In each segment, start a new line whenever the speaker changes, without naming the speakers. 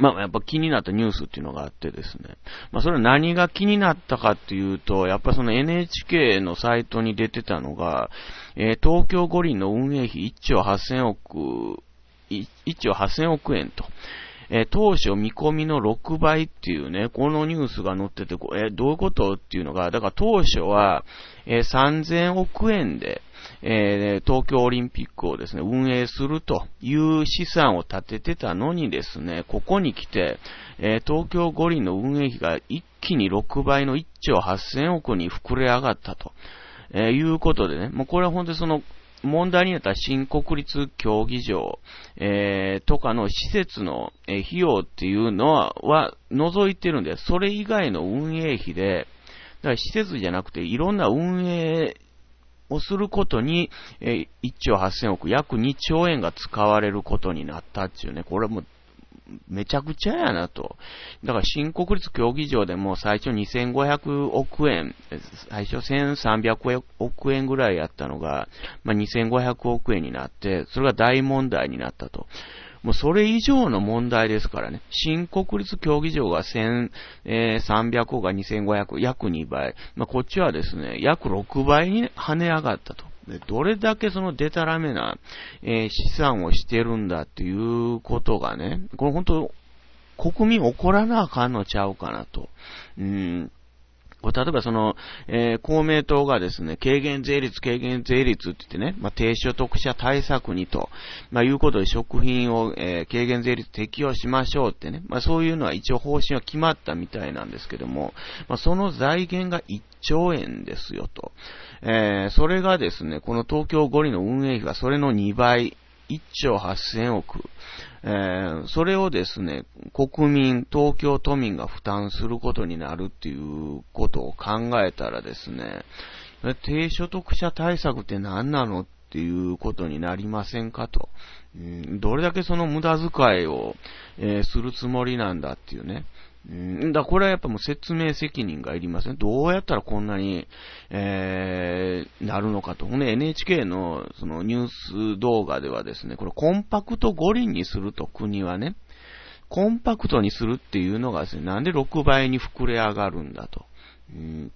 まあ、やっぱ気になったニュースっていうのがあってですね。まあ、それは何が気になったかっていうと、やっぱその NHK のサイトに出てたのが、えー、東京五輪の運営費1兆8000億、1兆8000億円と。えー、当初見込みの6倍っていうね、このニュースが載ってて、えー、どういうことっていうのが、だから当初は、え3000億円で、えー、東京オリンピックをですね、運営するという資産を立ててたのにですね、ここに来て、えー、東京五輪の運営費が一気に6倍の1兆8000億に膨れ上がったと、えー、いうことでね、もうこれは本当にその、問題になった新国立競技場、えー、とかの施設の、えー、費用っていうのは、は除いてるんで、それ以外の運営費で、だから施設じゃなくていろんな運営をすることに、え1兆8000億、約2兆円が使われることになったっていうね、これもめちゃくちゃやなと。だから新国立競技場でも最初2500億円、最初1300億円ぐらいやったのが、まあ、2500億円になって、それが大問題になったと。もうそれ以上の問題ですからね。新国立競技場が1300が2500、約2倍。まあ、こっちはですね、約6倍に跳ね上がったと。どれだけそのデタラメな、えー、資産をしてるんだっていうことがね、これ本当、国民怒らなあかんのちゃうかなと。うんこれ例えばその、えー、公明党がですね、軽減税率、軽減税率って言ってね、まあ、低所得者対策にと、まあ、いうことで食品を、えー、軽減税率適用しましょうってね、まあ、そういうのは一応方針は決まったみたいなんですけども、まあ、その財源が1兆円ですよと。えー、それがですね、この東京五輪の運営費がそれの2倍、1兆8000億、えー、それをですね、国民、東京都民が負担することになるっていうことを考えたらですね、低所得者対策って何なのっていうことになりませんかと。ん、どれだけその無駄遣いを、えー、するつもりなんだっていうね。うん、だこれはやっぱもう説明責任がいりますね。どうやったらこんなに、えー、なるのかと。ね、NHK のそのニュース動画ではですね、これコンパクト五輪にすると国はね、コンパクトにするっていうのがですね、なんで6倍に膨れ上がるんだと。うん、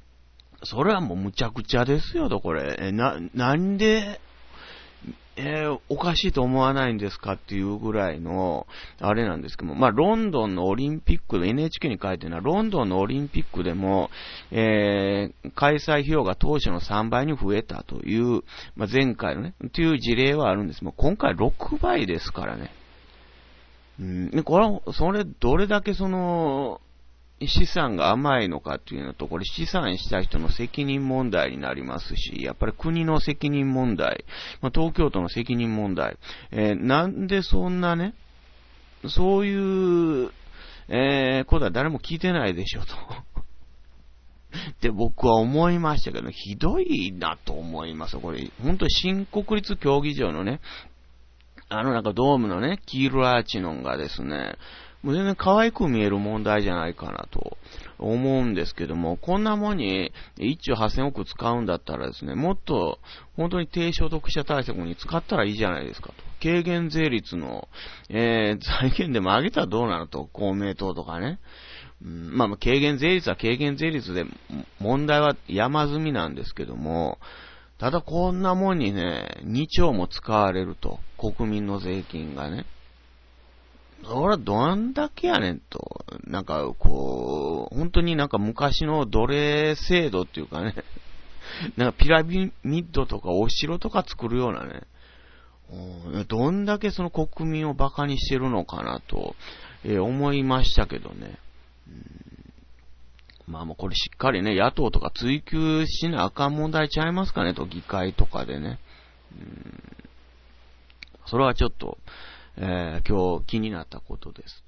それはもうむちゃくちゃですよと、これ。な、なんで、えー、おかしいと思わないんですかっていうぐらいの、あれなんですけども、まあ、ロンドンのオリンピックで、NHK に書いてるのは、ロンドンのオリンピックでも、えー、開催費用が当初の3倍に増えたという、まあ、前回のね、という事例はあるんですもう今回6倍ですからね。うん、で、これは、それ、どれだけその、資産が甘いのかっていうのと、これ資産した人の責任問題になりますし、やっぱり国の責任問題、まあ、東京都の責任問題、えー、なんでそんなね、そういう、えー、ことは誰も聞いてないでしょと。っ て僕は思いましたけど、ひどいなと思います。これ、本当に新国立競技場のね、あのなんかドームのね、黄色アーチノンがですね、もう全然可愛く見える問題じゃないかなと思うんですけども、こんなもんに1兆8000億使うんだったらですね、もっと本当に低所得者対策に使ったらいいじゃないですかと。軽減税率の、えー、財源でも上げたらどうなると、公明党とかね。うん、まあ、軽減税率は軽減税率で、問題は山積みなんですけども、ただこんなもんにね、2兆も使われると、国民の税金がね。俺はどんだけやねんと。なんか、こう、本当になんか昔の奴隷制度っていうかね、なんかピラミッドとかお城とか作るようなね、どんだけその国民を馬鹿にしてるのかなと、えー、思いましたけどね。まあもうこれしっかりね、野党とか追及しなあかん問題ちゃいますかねと、議会とかでね。うん、それはちょっと、えー、今日気になったことです。